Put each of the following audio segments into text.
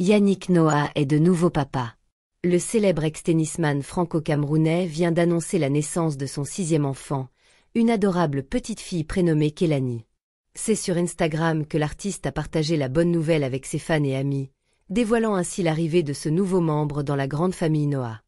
Yannick Noah est de nouveau papa. Le célèbre ex-tennisman franco-camerounais vient d'annoncer la naissance de son sixième enfant, une adorable petite fille prénommée Kelani. C'est sur Instagram que l'artiste a partagé la bonne nouvelle avec ses fans et amis, dévoilant ainsi l'arrivée de ce nouveau membre dans la grande famille Noah.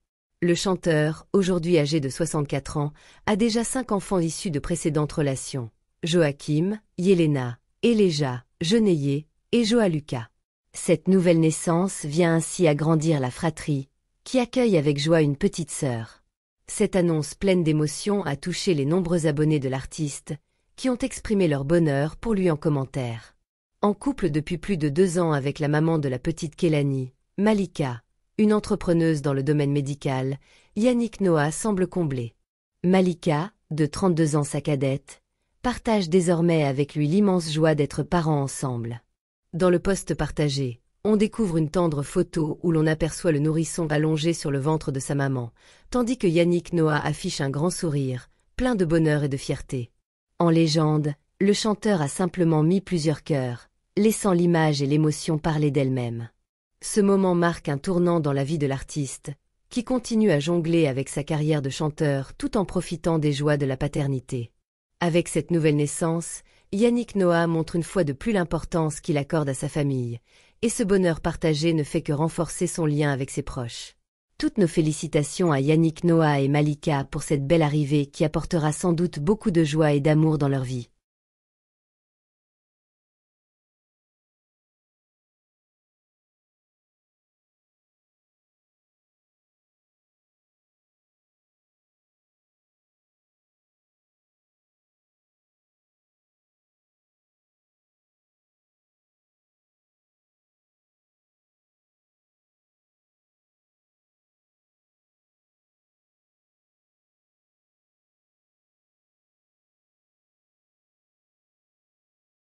Le chanteur, aujourd'hui âgé de 64 ans, a déjà cinq enfants issus de précédentes relations. Joachim, Yelena, Eleja, Geneye et Joa Lucas. Cette nouvelle naissance vient ainsi agrandir la fratrie, qui accueille avec joie une petite sœur. Cette annonce pleine d'émotion a touché les nombreux abonnés de l'artiste, qui ont exprimé leur bonheur pour lui en commentaire. En couple depuis plus de deux ans avec la maman de la petite Kélani, Malika, une entrepreneuse dans le domaine médical, Yannick Noah semble comblé. Malika, de 32 ans sa cadette, partage désormais avec lui l'immense joie d'être parents ensemble. Dans le poste partagé, on découvre une tendre photo où l'on aperçoit le nourrisson allongé sur le ventre de sa maman, tandis que Yannick Noah affiche un grand sourire, plein de bonheur et de fierté. En légende, le chanteur a simplement mis plusieurs cœurs, laissant l'image et l'émotion parler d'elle-même. Ce moment marque un tournant dans la vie de l'artiste, qui continue à jongler avec sa carrière de chanteur tout en profitant des joies de la paternité. Avec cette nouvelle naissance, Yannick Noah montre une fois de plus l'importance qu'il accorde à sa famille, et ce bonheur partagé ne fait que renforcer son lien avec ses proches. Toutes nos félicitations à Yannick Noah et Malika pour cette belle arrivée qui apportera sans doute beaucoup de joie et d'amour dans leur vie.